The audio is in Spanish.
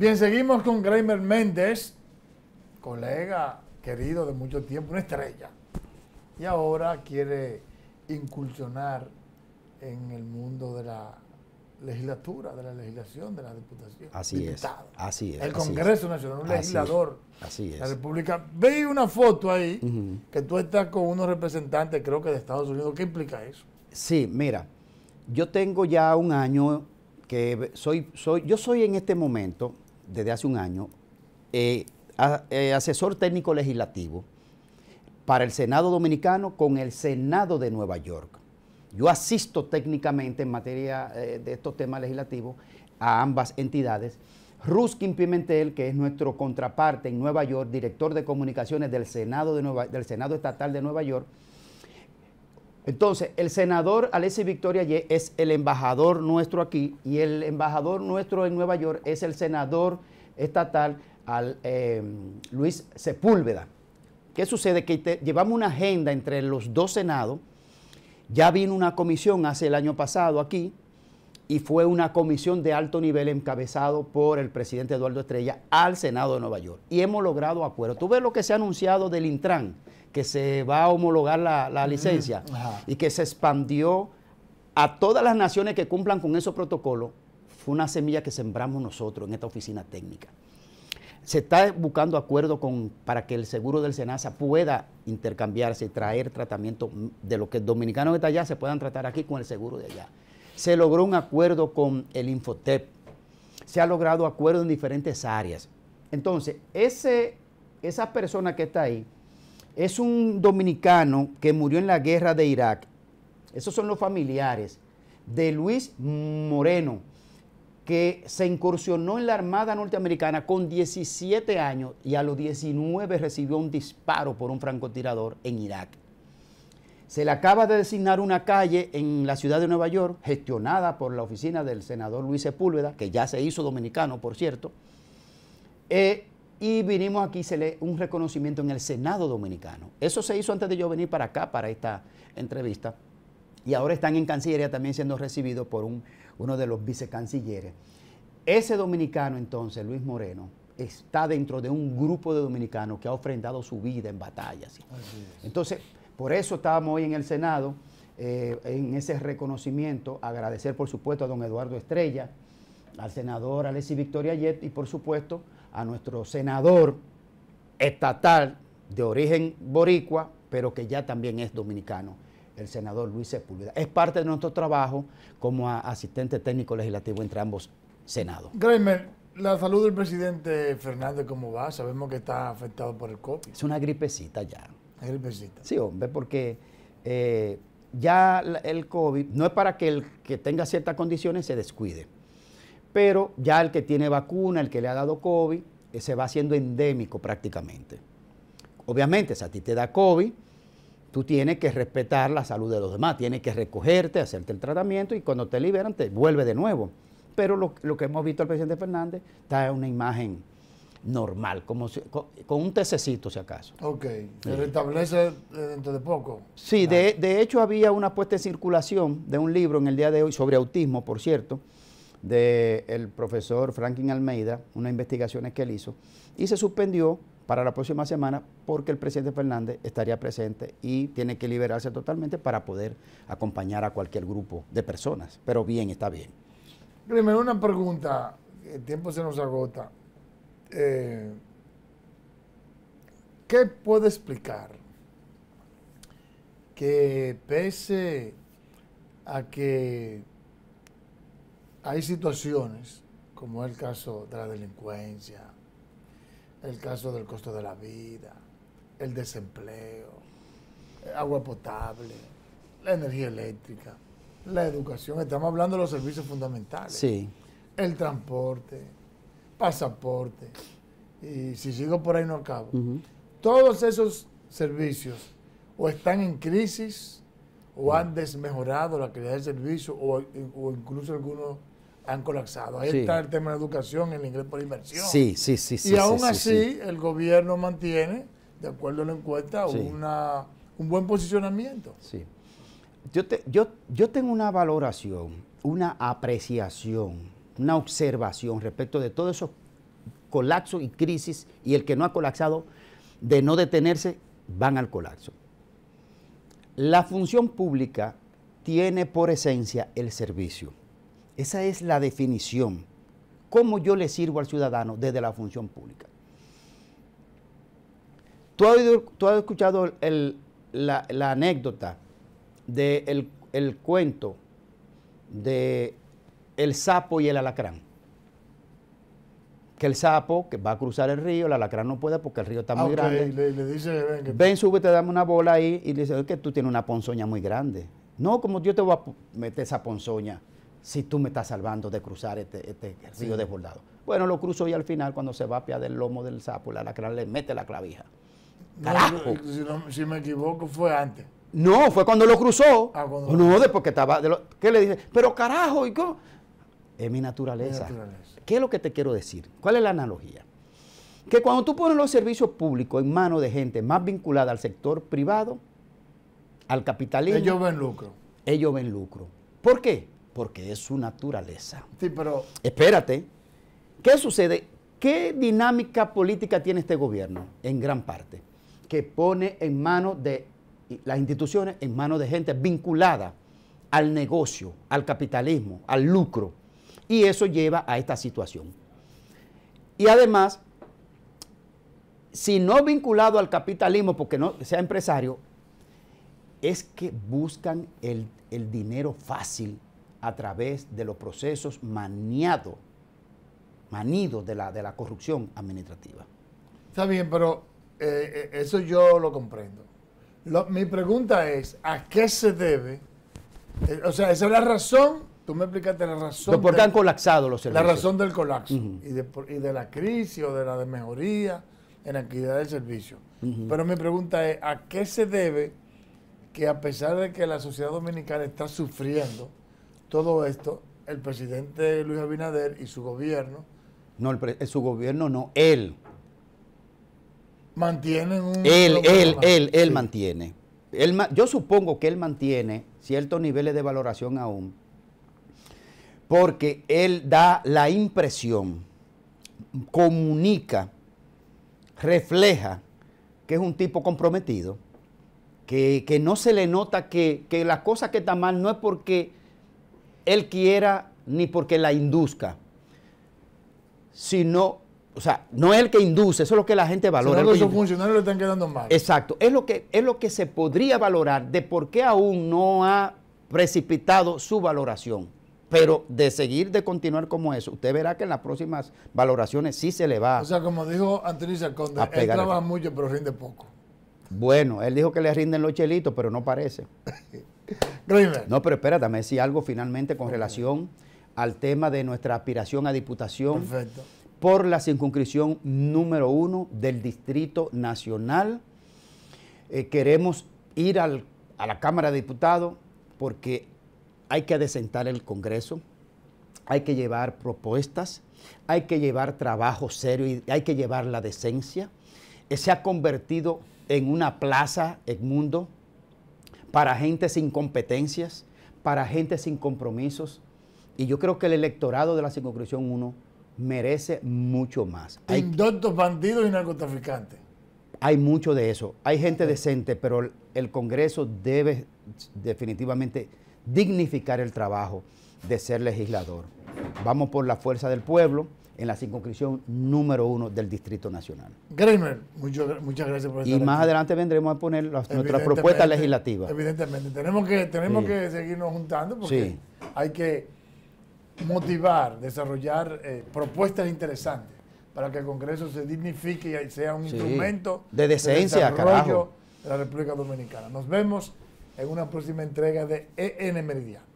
Bien, seguimos con Gramer Méndez, colega querido de mucho tiempo, una estrella. Y ahora quiere incursionar en el mundo de la legislatura, de la legislación, de la diputación. Así es. Así El Congreso Nacional, un legislador. Así es. La República. Veí una foto ahí que tú estás con unos representantes, creo que de Estados Unidos. ¿Qué implica eso? Sí, mira, yo tengo ya un año que soy, soy yo soy en este momento desde hace un año eh, eh, asesor técnico legislativo para el Senado Dominicano con el Senado de Nueva York. Yo asisto técnicamente en materia eh, de estos temas legislativos a ambas entidades. Ruskin Pimentel, que es nuestro contraparte en Nueva York, director de comunicaciones del Senado, del Senado Estatal de Nueva York, entonces, el senador Alessi Victoria Ye es el embajador nuestro aquí y el embajador nuestro en Nueva York es el senador estatal em, Luis Sepúlveda. ¿Qué sucede? Que llevamos una agenda entre los dos senados. Ya vino una comisión hace el año pasado aquí y fue una comisión de alto nivel encabezado por el presidente Eduardo Estrella al Senado de Nueva York. Y hemos logrado acuerdos. Tú ves lo que se ha anunciado del Intran que se va a homologar la, licencia y que se expandió a todas las naciones que cumplan con esos protocolos, fue una semilla que sembramos nosotros en esta oficina técnica. Se está buscando acuerdo con, para que el seguro del SENASA pueda intercambiarse y traer tratamiento de lo que dominicanos que está allá se puedan tratar aquí con el seguro de allá. Se logró un acuerdo con el Infotep. Se ha logrado acuerdo en diferentes áreas. Entonces, ese, esa persona que está ahí, es un dominicano que murió en la guerra de Irak. Esos son los familiares de Luis Moreno, que se incursionó en la Armada norteamericana con 17 años y a los 19 recibió un disparo por un francotirador en Irak. Se le acaba de designar una calle en la ciudad de Nueva York, gestionada por la oficina del senador Luis Sepúlveda, que ya se hizo dominicano, por cierto. Eh, y vinimos aquí se lee, un reconocimiento en el Senado Dominicano. Eso se hizo antes de yo venir para acá, para esta entrevista. Y ahora están en Cancillería también siendo recibidos por un, uno de los vicecancilleres. Ese dominicano entonces, Luis Moreno, está dentro de un grupo de dominicanos que ha ofrendado su vida en batallas. Entonces, por eso estábamos hoy en el Senado, eh, en ese reconocimiento, agradecer por supuesto a don Eduardo Estrella, al senador Alessi Victoria Yet y por supuesto a nuestro senador estatal de origen boricua, pero que ya también es dominicano, el senador Luis Sepúlveda. Es parte de nuestro trabajo como asistente técnico legislativo entre ambos senados. Greimer, la salud del presidente Fernández, ¿cómo va? Sabemos que está afectado por el COVID. Es una gripecita ya. Una gripecita. Sí, hombre, porque eh, ya el COVID no es para que el que tenga ciertas condiciones se descuide pero ya el que tiene vacuna, el que le ha dado COVID, eh, se va siendo endémico prácticamente. Obviamente, si a ti te da COVID, tú tienes que respetar la salud de los demás, tienes que recogerte, hacerte el tratamiento y cuando te liberan te vuelve de nuevo. Pero lo, que hemos visto al presidente Fernández está en una imagen normal, como con, un tececito si acaso. Ok, se restablece eh, dentro de poco. Sí, de hecho había una puesta en circulación de un libro en el día de hoy sobre autismo, por cierto, del profesor Franklin Almeida, unas investigaciones que él hizo, y se suspendió para la próxima semana porque el presidente Fernández estaría presente y tiene que liberarse totalmente para poder acompañar a cualquier grupo de personas. Pero bien, está bien. Primero una pregunta, el tiempo se nos agota. Eh, ¿Qué puede explicar que pese a que hay situaciones, como el caso de la delincuencia, el caso del costo de la vida, el desempleo, agua potable, la energía eléctrica, la educación. Estamos hablando de los servicios fundamentales. Sí. El transporte, pasaporte, y si sigo por ahí no acabo. Todos esos servicios o están en crisis o han desmejorado la calidad del servicio o incluso algunos han colapsado. Ahí está el tema de educación, el ingreso por inversión. Sí, sí, sí. sí y aún así, el gobierno mantiene, de acuerdo a la encuesta, una, un buen posicionamiento. Sí. Yo, yo, yo tengo una valoración, una apreciación, una observación respecto de todos esos colapsos y crisis y el que no ha colapsado, de no detenerse, van al colapso. La función pública tiene por esencia el servicio esa es la definición. ¿Cómo yo le sirvo al ciudadano desde la función pública? Tú has, escuchado la, anécdota del de el cuento de el sapo y el alacrán. Que el sapo que va a cruzar el río, el alacrán no puede porque el río está ah, muy grande. ven, sube te súbete, dame una bola ahí y le dice, es que tú tienes una ponzoña muy grande. No, como yo te voy a meter esa ponzoña si tú me estás salvando de cruzar este, este río desbordado. Bueno, lo cruzo y al final cuando se va a del lomo del sapo, la le mete la clavija. ¡Carajo! si, me equivoco fue antes. No, fue cuando lo cruzó. Ah, no, después estaba... lo... ¿Qué le dice? Pero carajo, ¿y cómo? Es mi naturaleza. mi naturaleza. ¿Qué es lo que te quiero decir? ¿Cuál es la analogía? Que cuando tú pones los servicios públicos en manos de gente más vinculada al sector privado, al capitalismo... Ellos ven lucro. Ellos ven lucro. ¿Por qué? porque es su naturaleza. Sí, pero... Espérate. ¿Qué sucede? ¿Qué dinámica política tiene este gobierno? En gran parte. Que pone en manos de las instituciones, en manos de gente vinculada al negocio, al capitalismo, al lucro. Y eso lleva a esta situación. Y además, si no vinculado al capitalismo, porque no sea empresario, es que buscan el, dinero fácil a través de los procesos maniados, manidos de la, de la corrupción administrativa. Está bien, pero eh, eh, eso yo lo comprendo. mi pregunta es, ¿a qué se debe? Eh, o sea, esa es la razón, tú me explicaste la razón. ¿Por qué han colapsado los servicios? La razón del colapso y, de, y, de, la crisis o de la desmejoría en la actividad del servicio. Pero mi pregunta es, ¿a qué se debe que a pesar de que la sociedad dominicana está sufriendo todo esto, el presidente Luis Abinader y su gobierno. No, el eh, su gobierno no, él. ¿Mantiene? un. Él, él, él, él mantiene. yo supongo que él mantiene ciertos niveles de valoración aún, porque él da la impresión, comunica, refleja que es un tipo comprometido, que, no se le nota que, la cosa que está mal no es porque él quiera ni porque la induzca, sino, o sea, no es el que induce, eso es lo que la gente valora. los funcionarios le están quedando mal. Exacto, es lo, que, es lo que se podría valorar de por qué aún no ha precipitado su valoración. Pero de seguir, de continuar como eso, usted verá que en las próximas valoraciones sí se le va. O sea, como dijo Antonio Conde, él trabaja mucho pero rinde poco. Bueno, él dijo que le rinden los chelitos, pero no parece. No, pero espérate, me decía algo finalmente con relación al tema de nuestra aspiración a diputación por la circunscripción número uno del Distrito Nacional. Eh, queremos ir a la Cámara de Diputados porque hay que adecentar el Congreso, hay que llevar propuestas, hay que llevar trabajo serio y hay que llevar la decencia. Eh, se ha convertido en una plaza, mundo para gente sin competencias, para gente sin compromisos. Y yo creo que el electorado de la circunscripción 1 merece mucho más. Hay bandidos y narcotraficantes. Hay mucho de eso. Hay gente decente, pero el Congreso debe definitivamente dignificar el trabajo de ser legislador. Vamos por la fuerza del pueblo en la circunscripción número uno del Distrito Nacional. Gremer, muchas gracias por estar Y más adelante vendremos a poner nuestras propuestas legislativas. Evidentemente, tenemos que, tenemos que seguirnos juntando porque hay que motivar, desarrollar eh, propuestas interesantes para que el Congreso se dignifique y sea un instrumento de decencia, de desarrollo de la República Dominicana. Nos vemos en una próxima entrega de EN Meridiano.